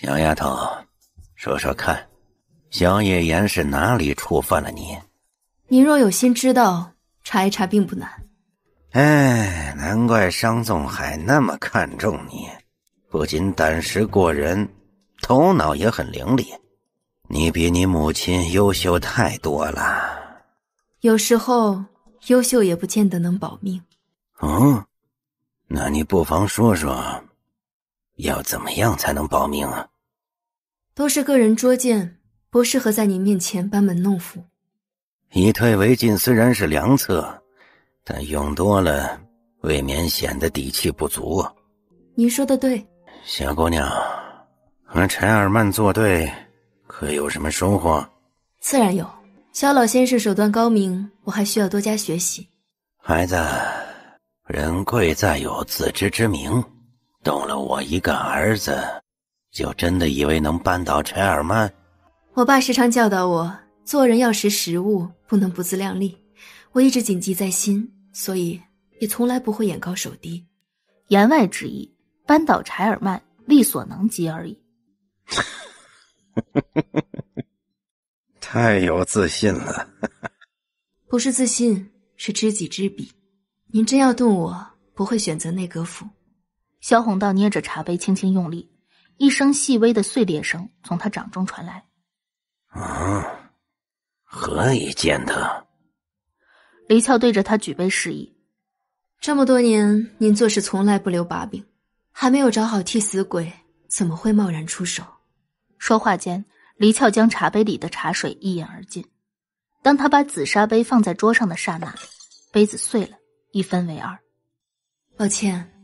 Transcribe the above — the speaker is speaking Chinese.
小丫头，说说看，小野岩是哪里触犯了你？你若有心知道，查一查并不难。哎，难怪商纵海那么看重你，不仅胆识过人，头脑也很伶俐。你比你母亲优秀太多了。有时候优秀也不见得能保命。嗯，那你不妨说说。要怎么样才能保命啊？都是个人拙见，不适合在你面前班门弄斧。以退为进虽然是良策，但用多了未免显得底气不足啊。说的对，小姑娘，和柴尔曼作对，可有什么收获？自然有。肖老先生手段高明，我还需要多加学习。孩子，人贵在有自知之明。动了我一个儿子，就真的以为能扳倒柴尔曼？我爸时常教导我，做人要识时务，不能不自量力。我一直谨记在心，所以也从来不会眼高手低。言外之意，扳倒柴尔曼力所能及而已。太有自信了，不是自信，是知己知彼。您真要动我，不会选择内阁府。萧红道捏着茶杯，轻轻用力，一声细微的碎裂声从他掌中传来。啊，何以见得？黎俏对着他举杯示意。这么多年，您做事从来不留把柄，还没有找好替死鬼，怎么会贸然出手？说话间，黎俏将茶杯里的茶水一饮而尽。当他把紫砂杯放在桌上的刹那，杯子碎了，一分为二。抱歉。